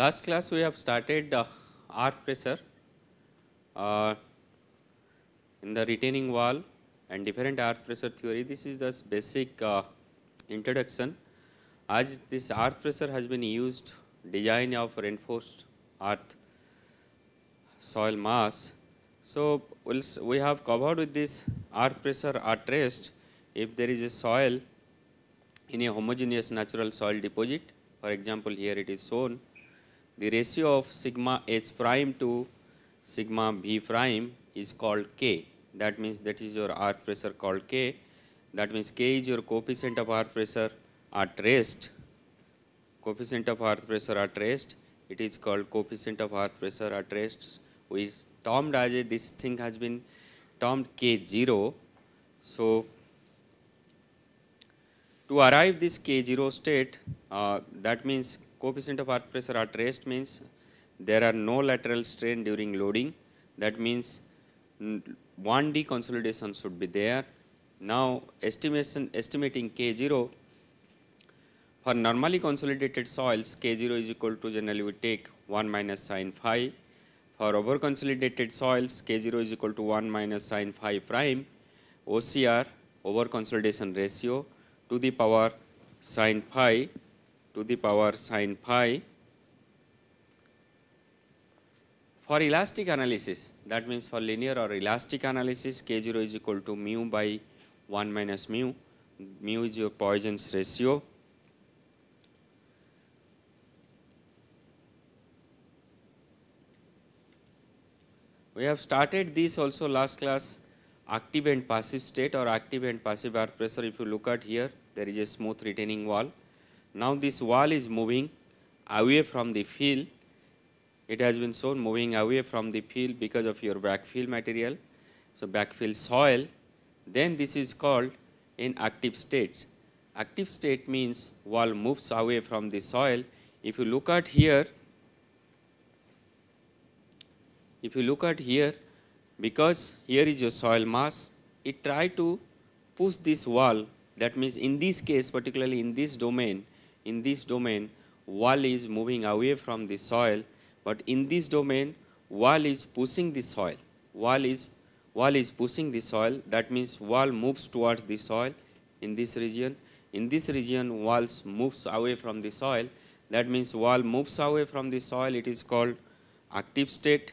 Last class we have started the earth uh, pressure uh, in the retaining wall and different earth pressure theory. This is the basic uh, introduction. As this earth pressure has been used design of reinforced earth soil mass. So, we'll we have covered with this earth pressure at rest if there is a soil in a homogeneous natural soil deposit for example, here it is shown the ratio of sigma h prime to sigma b prime is called k. That means that is your earth pressure called k. That means k is your coefficient of earth pressure at rest. Coefficient of earth pressure at rest. It is called coefficient of earth pressure at rest. We termed as a, this thing has been termed k zero. So to arrive this k zero state, uh, that means Coefficient of earth pressure at rest means there are no lateral strain during loading. That means 1D consolidation should be there. Now, estimation estimating K0 for normally consolidated soils K0 is equal to generally we take 1 minus sine phi. For over consolidated soils K0 is equal to 1 minus sine phi prime OCR over consolidation ratio to the power sine phi to the power sine phi. For elastic analysis, that means for linear or elastic analysis, k0 is equal to mu by 1 minus mu, mu is your Poisson's ratio. We have started this also last class active and passive state or active and passive air pressure if you look at here there is a smooth retaining wall now this wall is moving away from the field. It has been shown moving away from the field because of your backfill material. So backfill soil, then this is called in active state. Active state means wall moves away from the soil. If you look at here, if you look at here, because here is your soil mass, it try to push this wall. That means in this case, particularly in this domain, in this domain, wall is moving away from the soil, but in this domain, wall is pushing the soil. Wall is, wall is pushing the soil, that means wall moves towards the soil in this region. In this region, walls moves away from the soil, that means wall moves away from the soil, it is called active state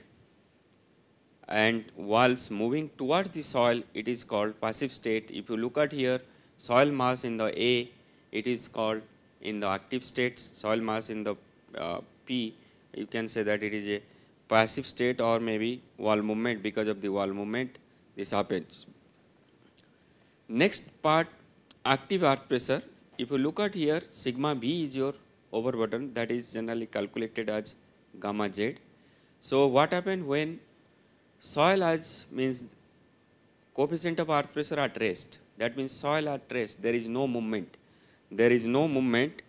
and walls moving towards the soil, it is called passive state. If you look at here, soil mass in the A, it is called in the active states, soil mass in the uh, P, you can say that it is a passive state or maybe wall movement because of the wall movement this happens. Next part active earth pressure if you look at here sigma b is your overburden that is generally calculated as gamma z. So what happened when soil has means coefficient of earth pressure at rest that means soil at rest there is no movement there is no movement.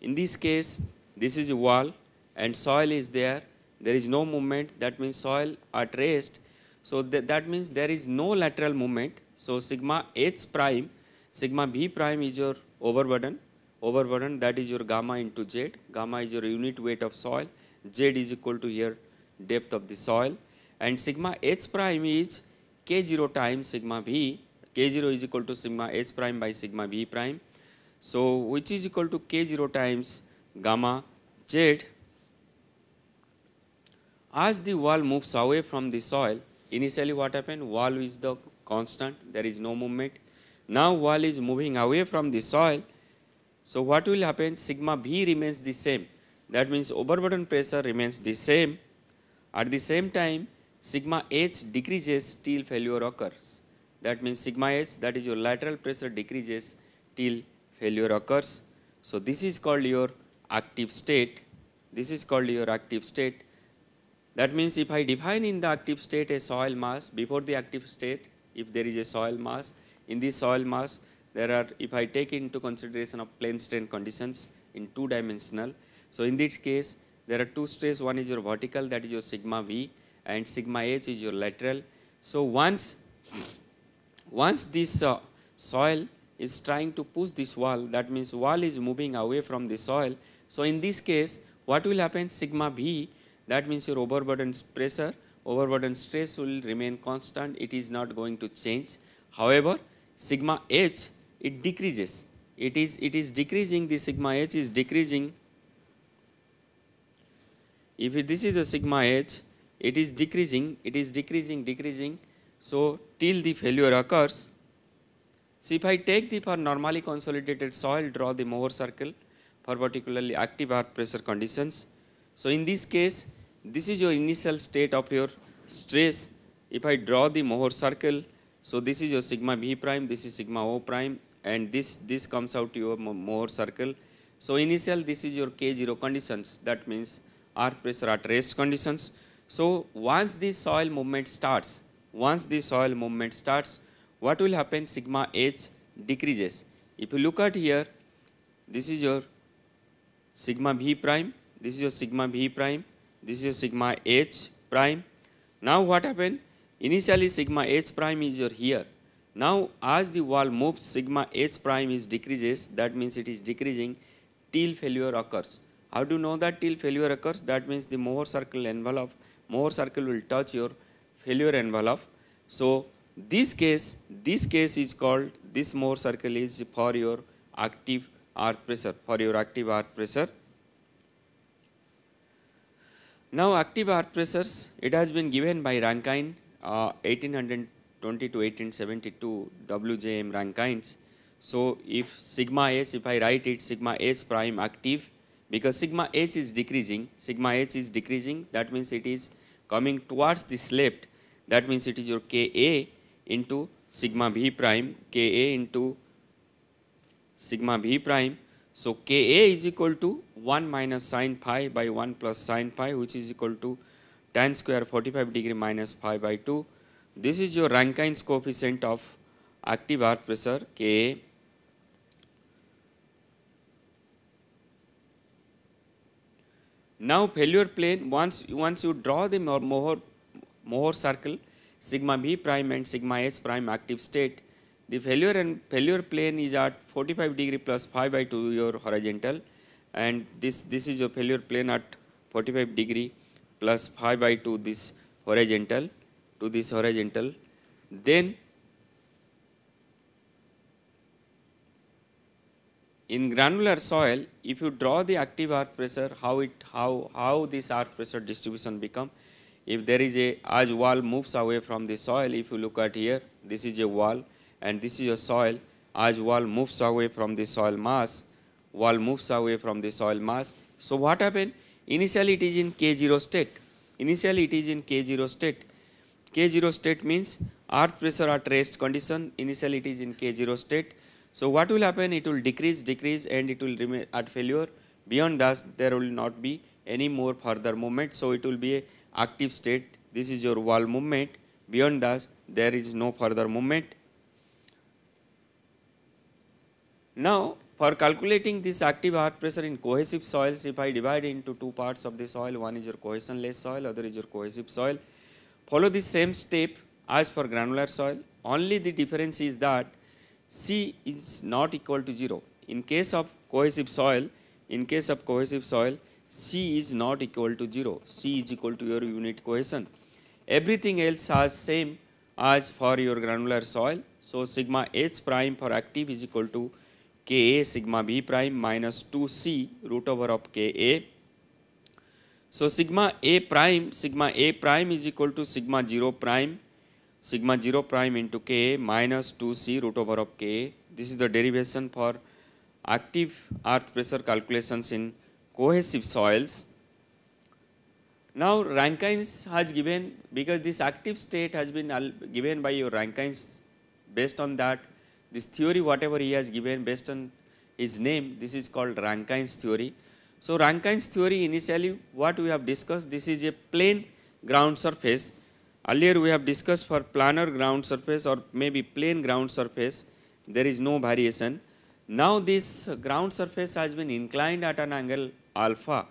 In this case, this is a wall and soil is there. There is no movement. That means soil at rest. So th that means there is no lateral movement. So sigma h prime, sigma b prime is your overburden. Overburden that is your gamma into z. Gamma is your unit weight of soil. Z is equal to here depth of the soil. And sigma h prime is k0 times sigma b k0 is equal to sigma h prime by sigma b prime. So, which is equal to k0 times gamma z. As the wall moves away from the soil, initially what happened? Wall is the constant, there is no movement. Now, wall is moving away from the soil. So, what will happen? Sigma b remains the same. That means, overburden pressure remains the same. At the same time, sigma h decreases till failure occurs. That means sigma h, that is your lateral pressure decreases till failure occurs. So this is called your active state. This is called your active state. That means if I define in the active state a soil mass, before the active state, if there is a soil mass, in this soil mass, there are, if I take into consideration of plane strain conditions in two dimensional, so in this case, there are two stress, one is your vertical, that is your sigma V, and sigma H is your lateral. So once once this uh, soil is trying to push this wall, that means wall is moving away from the soil. So in this case, what will happen? Sigma B, that means your overburden pressure, overburden stress will remain constant, it is not going to change. However, sigma H, it decreases. It is, it is decreasing, the sigma H is decreasing. If this is a sigma H, it is decreasing, it is decreasing, decreasing. So till the failure occurs, so if I take the for normally consolidated soil, draw the Mohr circle for particularly active earth pressure conditions. So in this case, this is your initial state of your stress. If I draw the Mohr circle, so this is your sigma B prime, this is sigma O prime, and this, this comes out to your Mohr circle. So initial this is your K0 conditions, that means earth pressure at rest conditions. So once the soil movement starts, once the soil movement starts, what will happen? Sigma H decreases. If you look at here, this is your sigma V prime, this is your sigma V prime, this is your sigma H prime. Now what happened? Initially sigma H prime is your here. Now as the wall moves, sigma H prime is decreases, that means it is decreasing till failure occurs. How do you know that till failure occurs? That means the Mohr circle envelope, Mohr circle will touch your failure envelope. So this case, this case is called, this More circle is for your active earth pressure, for your active earth pressure. Now active earth pressures, it has been given by Rankine, uh, 1820 to 1872 WJM Rankines. So if sigma h, if I write it sigma h prime active, because sigma h is decreasing, sigma h is decreasing, that means it is coming towards this left. that means it is your Ka into sigma v prime Ka into sigma v prime. So Ka is equal to 1 minus sine phi by 1 plus sine phi which is equal to tan square 45 degree minus phi by 2. This is your Rankine's coefficient of active heart pressure Ka Now failure plane once once you draw the more Mohr circle, sigma b prime and sigma s prime active state. The failure and failure plane is at 45 degree plus 5 by 2 your horizontal and this, this is your failure plane at 45 degree plus 5 by 2 this horizontal to this horizontal. Then in granular soil if you draw the active earth pressure how it how how this earth pressure distribution become if there is a as wall moves away from the soil if you look at here this is a wall and this is a soil as wall moves away from the soil mass wall moves away from the soil mass so what happened initially it is in k0 state initially it is in k0 state k0 state means earth pressure at rest condition initially it is in k0 state so what will happen it will decrease decrease and it will remain at failure beyond that there will not be any more further movement so it will be a active state, this is your wall movement. Beyond this, there is no further movement. Now, for calculating this active heart pressure in cohesive soils, if I divide into two parts of the soil, one is your cohesionless less soil, other is your cohesive soil. Follow the same step as for granular soil, only the difference is that C is not equal to 0. In case of cohesive soil, in case of cohesive soil, C is not equal to 0, C is equal to your unit cohesion. Everything else has same as for your granular soil. So, sigma H prime for active is equal to K A sigma B prime minus C root over of K A. So, sigma A prime, sigma A prime is equal to sigma 0 prime, sigma 0 prime into K A minus C root over of K A. This is the derivation for active earth pressure calculations in cohesive soils. Now Rankines has given because this active state has been given by your Rankines based on that this theory whatever he has given based on his name this is called Rankine's theory. So Rankine's theory initially what we have discussed this is a plane ground surface earlier we have discussed for planar ground surface or maybe plane ground surface there is no variation. Now this ground surface has been inclined at an angle alpha.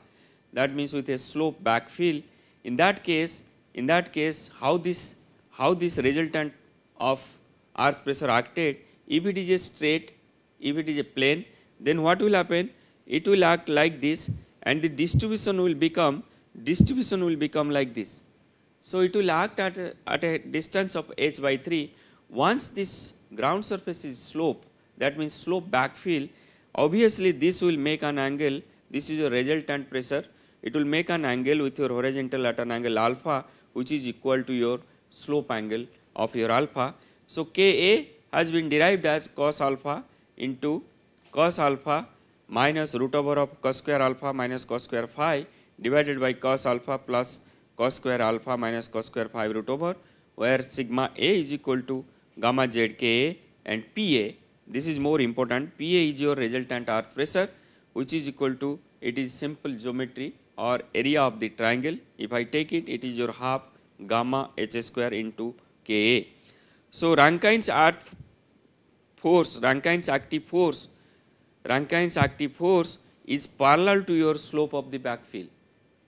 That means with a slope backfill. In that case, in that case, how this how this resultant of earth pressure acted? If it is a straight, if it is a plane, then what will happen? It will act like this, and the distribution will become distribution will become like this. So it will act at a, at a distance of h by 3. Once this ground surface is slope, that means slope backfill, obviously this will make an angle This is your resultant pressure. It will make an angle with your horizontal at an angle alpha which is equal to your slope angle of your alpha. So, Ka has been derived as cos alpha into cos alpha minus root over of cos square alpha minus cos square phi divided by cos alpha plus cos square alpha minus cos square phi root over where sigma A is equal to gamma z Ka and Pa. This is more important. Pa is your resultant earth pressure which is equal to it is simple geometry or area of the triangle. If I take it, it is your half gamma h square into Ka. So Rankine's earth force, Rankine's active force, Rankine's active force is parallel to your slope of the backfill.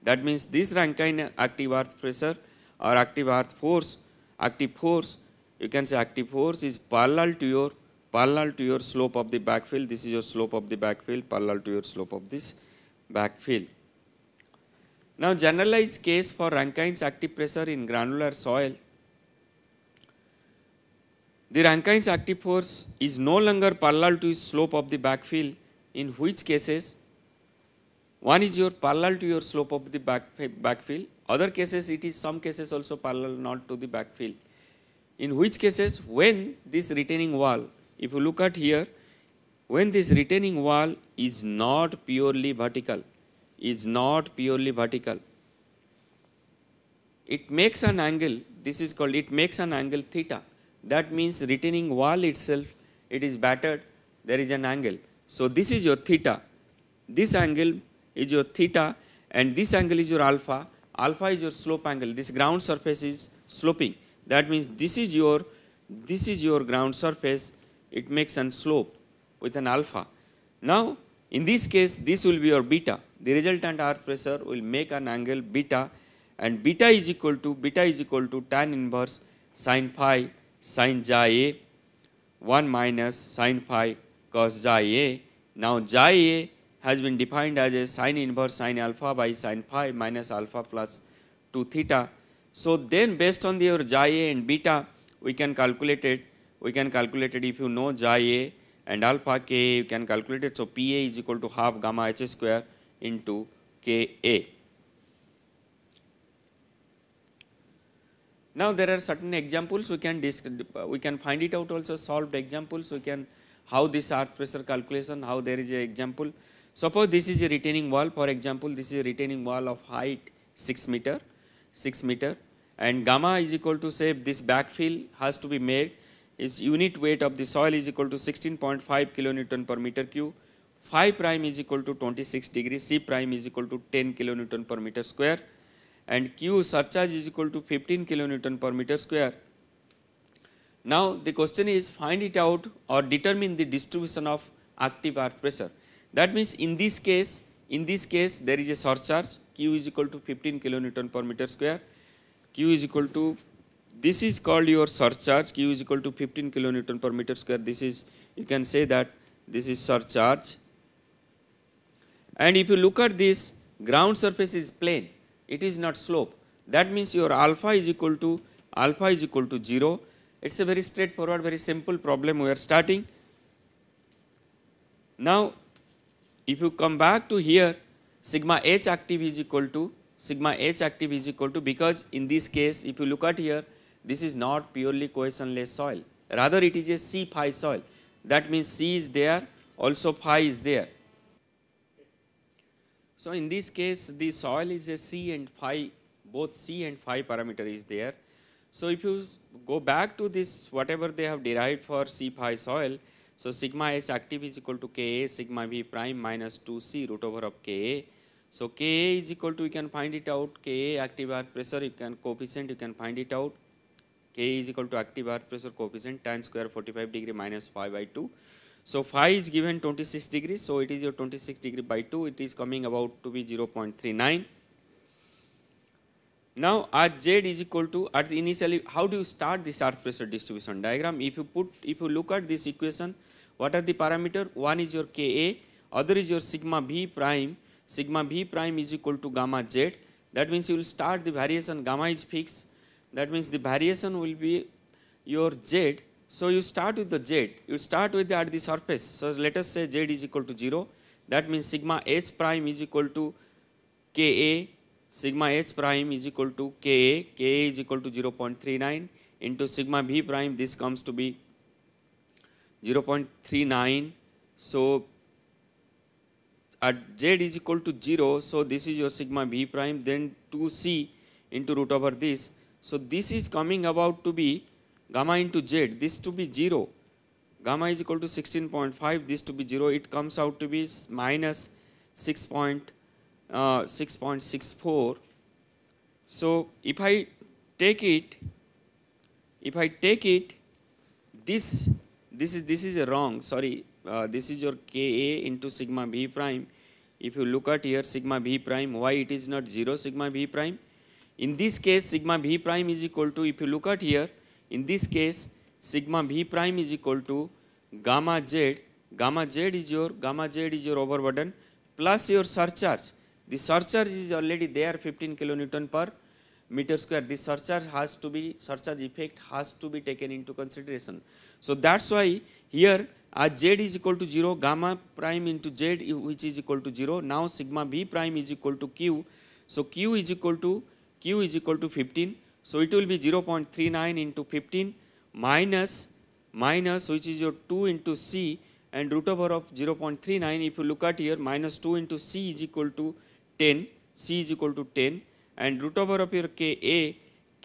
That means this Rankine active earth pressure or active earth force, active force, you can say active force is parallel to your parallel to your slope of the backfill. This is your slope of the backfill parallel to your slope of this backfill. Now generalized case for Rankine's active pressure in granular soil. The Rankine's active force is no longer parallel to the slope of the backfill in which cases one is your parallel to your slope of the back, backfill other cases it is some cases also parallel not to the backfill in which cases when this retaining wall if you look at here when this retaining wall is not purely vertical, is not purely vertical, it makes an angle, this is called, it makes an angle theta. That means retaining wall itself, it is battered, there is an angle. So this is your theta, this angle is your theta and this angle is your alpha, alpha is your slope angle, this ground surface is sloping. That means this is your, this is your ground surface, it makes an slope with an alpha. Now, in this case, this will be your beta. The resultant earth pressure will make an angle beta and beta is equal to beta is equal to tan inverse sine phi sine j a 1 minus sine phi cos j a. Now, j a has been defined as a sine inverse sine alpha by sine phi minus alpha plus 2 theta. So, then based on your j a and beta, we can calculate it. We can calculate it if you know j a and alpha Ka you can calculate it. So, Pa is equal to half gamma H square into Ka. Now, there are certain examples we can we can find it out also solved examples we can how this earth pressure calculation how there is a example. Suppose this is a retaining wall for example, this is a retaining wall of height 6 meter 6 meter and gamma is equal to say this backfill has to be made is unit weight of the soil is equal to 16.5 kilonewton per meter cube, phi prime is equal to 26 degree, C prime is equal to 10 kilonewton per meter square and Q surcharge is equal to 15 kilonewton per meter square. Now the question is find it out or determine the distribution of active earth pressure. That means in this case, in this case there is a surcharge Q is equal to 15 kilonewton per meter square, Q is equal to this is called your surcharge, Q is equal to 15 kilonewton per meter square. This is, you can say that this is surcharge. And if you look at this, ground surface is plane, it is not slope. That means your alpha is equal to, alpha is equal to 0. It is a very straightforward, very simple problem we are starting. Now, if you come back to here, sigma h active is equal to, sigma h active is equal to, because in this case, if you look at here, this is not purely cohesionless soil, rather it is a C phi soil. That means C is there, also phi is there. So, in this case the soil is a C and phi, both C and phi parameter is there. So, if you go back to this whatever they have derived for C phi soil, so sigma S active is equal to K A sigma V prime minus 2 C root over of K A. So, K A is equal to you can find it out K A active earth pressure you can coefficient you can find it out K is equal to active earth pressure coefficient tan square 45 degree minus phi by 2. So phi is given 26 degree, so it is your 26 degree by 2, it is coming about to be 0.39. Now at Z is equal to at the initially, how do you start this earth pressure distribution diagram? If you put, if you look at this equation, what are the parameter? One is your Ka, other is your sigma b prime, sigma b prime is equal to gamma Z. That means you will start the variation gamma is fixed, That means the variation will be your z. So, you start with the z, you start with the, at the surface. So, let us say z is equal to 0, that means sigma h prime is equal to k a, sigma h prime is equal to ka. Ka is equal to 0.39 into sigma v prime, this comes to be 0.39. So, at z is equal to 0, so this is your sigma v prime, then 2c into root over this so this is coming about to be gamma into z, this to be 0. Gamma is equal to 16.5, this to be 0, it comes out to be 6.64. Uh, so if I take it, if I take it, this, this is, this is wrong, sorry, uh, this is your Ka into sigma b prime. If you look at here sigma b prime, why it is not 0 sigma b prime? In this case, sigma b prime is equal to, if you look at here, in this case, sigma b prime is equal to gamma z, gamma z is your, gamma z is your overburden plus your surcharge. The surcharge is already there 15 kilonewton per meter square. This surcharge has to be, surcharge effect has to be taken into consideration. So that's why here as uh, z is equal to 0, gamma prime into z which is equal to 0, now sigma b prime is equal to q. So q is equal to is equal to 15. So it will be 0 0.39 into 15 minus minus which is your 2 into C and root over of 0 0.39 if you look at here minus 2 into C is equal to 10 C is equal to 10 and root over of your Ka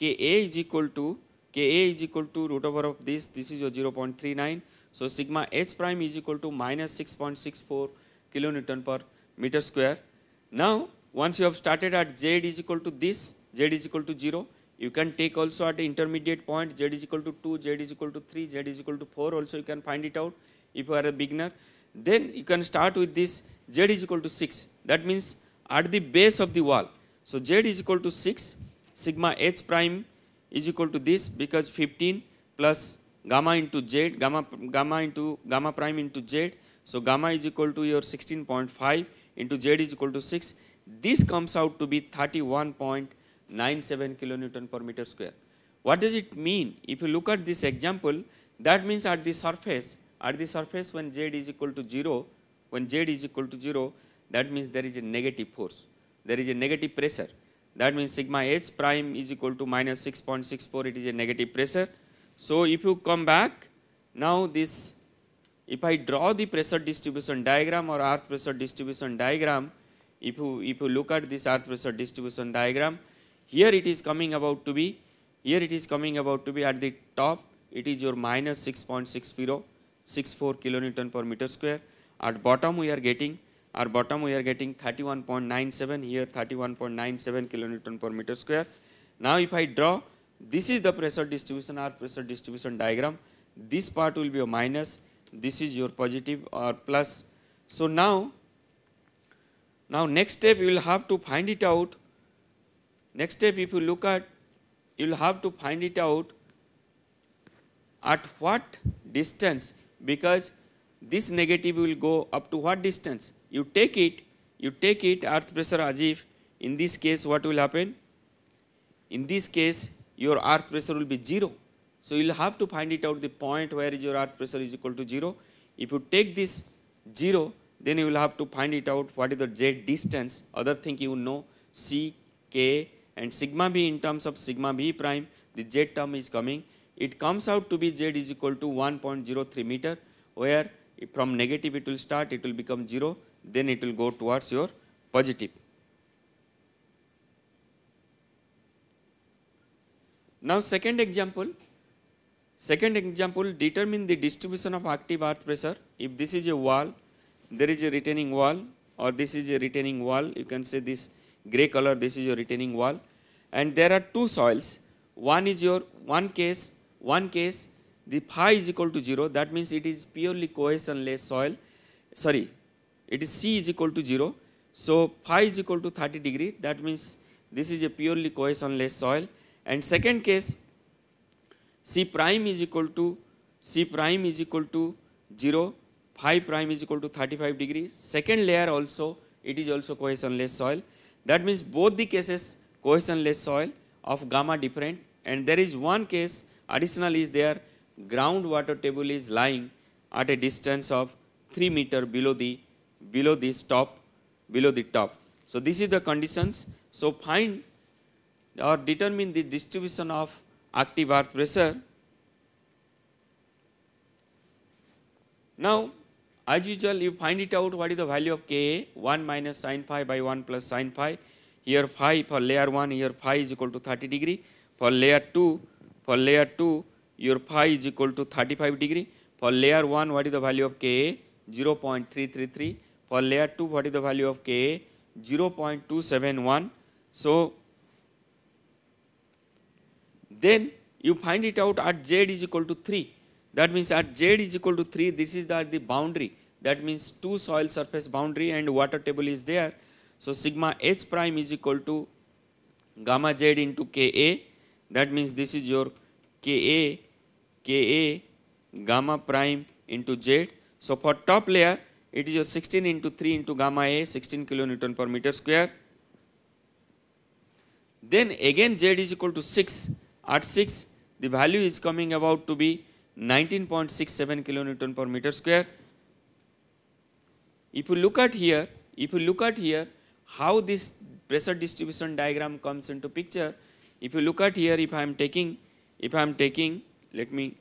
Ka is equal to Ka is equal to root over of this this is your 0 0.39 so sigma h prime is equal to minus 6.64 kilonewton per meter square now once you have started at z is equal to this z is equal to 0. You can take also at the intermediate point z is equal to 2, z is equal to 3, z is equal to 4 also you can find it out if you are a beginner. Then you can start with this z is equal to 6 that means at the base of the wall. So z is equal to 6 sigma h prime is equal to this because 15 plus gamma into z gamma gamma into gamma prime into z. So gamma is equal to your 16.5 into z is equal to 6. This comes out to be 31. 97 kilonewton per meter square. What does it mean? If you look at this example, that means at the surface, at the surface when z is equal to 0, when z is equal to 0, that means there is a negative force, there is a negative pressure. That means sigma h prime is equal to minus 6.64, it is a negative pressure. So, if you come back, now this, if I draw the pressure distribution diagram or earth pressure distribution diagram, if you, if you look at this earth pressure distribution diagram, here it is coming about to be here it is coming about to be at the top it is your minus 6.60 64 kilonewton per meter square at bottom we are getting our bottom we are getting 31.97 here 31.97 kilonewton per meter square now if i draw this is the pressure distribution or pressure distribution diagram this part will be a minus this is your positive or plus so now now next step you will have to find it out Next step, if you look at, you will have to find it out at what distance because this negative will go up to what distance. You take it, you take it earth pressure as if in this case what will happen? In this case your earth pressure will be 0. So, you will have to find it out the point where your earth pressure is equal to 0. If you take this 0 then you will have to find it out what is the z distance other thing you know c k and sigma b in terms of sigma b prime the z term is coming it comes out to be z is equal to 1.03 meter where from negative it will start it will become 0 then it will go towards your positive. Now second example second example determine the distribution of active earth pressure if this is a wall there is a retaining wall or this is a retaining wall you can say this gray color this is your retaining wall and there are two soils one is your one case one case the phi is equal to 0 that means it is purely cohesionless soil sorry it is c is equal to 0 so phi is equal to 30 degree that means this is a purely cohesionless soil and second case c prime is equal to c prime is equal to 0 phi prime is equal to 35 degree second layer also it is also cohesionless soil that means both the cases cohesionless soil of gamma different and there is one case additional is there groundwater table is lying at a distance of 3 meter below the below this top below the top. So, this is the conditions. So, find or determine the distribution of active earth pressure. Now, as usual, you find it out what is the value of Ka, 1 minus sine phi by 1 plus sine phi. Here phi for layer 1, here phi is equal to 30 degree. For layer 2, for layer 2, your phi is equal to 35 degree. For layer 1, what is the value of Ka? 0 0.333. For layer 2, what is the value of Ka? 0 0.271. So, then you find it out at z is equal to 3. That means at z is equal to 3, this is the, the boundary. That means two soil surface boundary and water table is there. So sigma h prime is equal to gamma z into Ka. That means this is your Ka, Ka, gamma prime into z. So for top layer, it is your 16 into 3 into gamma A, 16 kilonewton per meter square. Then again z is equal to 6. At 6, the value is coming about to be 19.67 kilonewton per meter square. If you look at here, if you look at here how this pressure distribution diagram comes into picture, if you look at here if I am taking, if I am taking let me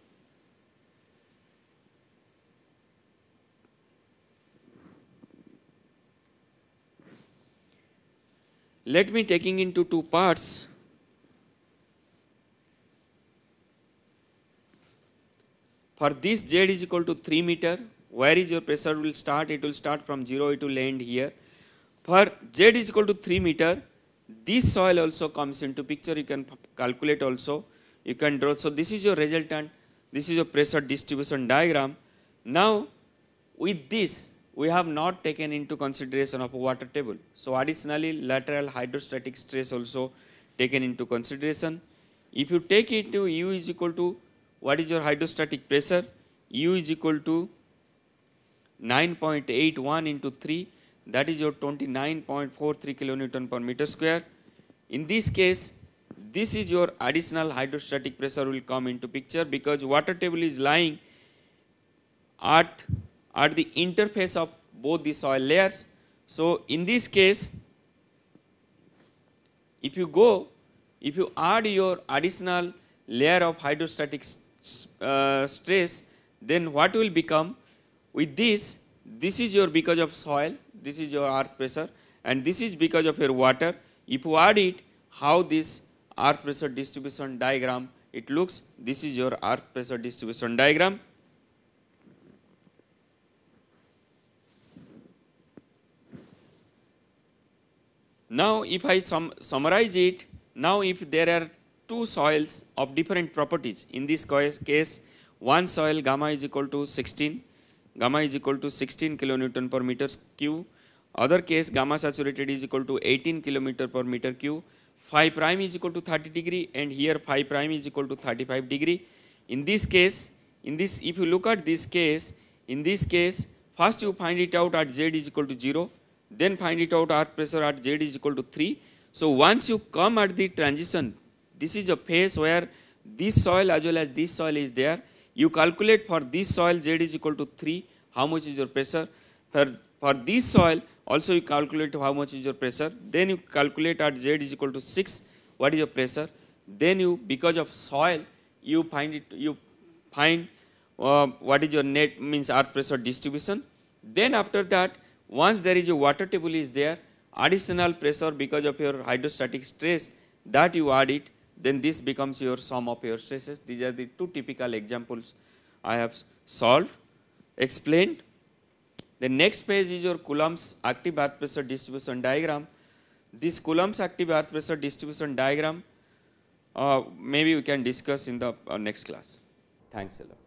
let me taking into two parts For this z is equal to 3 meter, where is your pressure will start? It will start from 0, it will end here. For z is equal to 3 meter, this soil also comes into picture, you can calculate also, you can draw. So this is your resultant, this is your pressure distribution diagram. Now with this, we have not taken into consideration of a water table. So additionally, lateral hydrostatic stress also taken into consideration. If you take it to u is equal to what is your hydrostatic pressure? U is equal to 9.81 into 3 that is your 29.43 kilonewton per meter square. In this case, this is your additional hydrostatic pressure will come into picture because water table is lying at, at the interface of both the soil layers. So, in this case, if you go, if you add your additional layer of hydrostatic uh, stress, then what will become? With this, this is your because of soil, this is your earth pressure and this is because of your water. If you add it, how this earth pressure distribution diagram it looks, this is your earth pressure distribution diagram. Now if I sum summarize it, now if there are two soils of different properties. In this case, one soil gamma is equal to 16, gamma is equal to 16 kilonewton per meter cube. Other case, gamma saturated is equal to 18 kilometer per meter cube. Phi prime is equal to 30 degree and here phi prime is equal to 35 degree. In this case, in this, if you look at this case, in this case, first you find it out at z is equal to 0, then find it out at pressure at z is equal to 3. So once you come at the transition this is a phase where this soil as well as this soil is there. You calculate for this soil Z is equal to 3, how much is your pressure. For, for this soil also you calculate how much is your pressure. Then you calculate at Z is equal to 6, what is your pressure. Then you because of soil you find it, you find uh, what is your net means earth pressure distribution. Then after that once there is a water table is there additional pressure because of your hydrostatic stress that you add it then this becomes your sum of your stresses. These are the two typical examples I have solved, explained. The next page is your Coulomb's active earth pressure distribution diagram. This Coulomb's active earth pressure distribution diagram uh, maybe we can discuss in the uh, next class. Thanks a lot.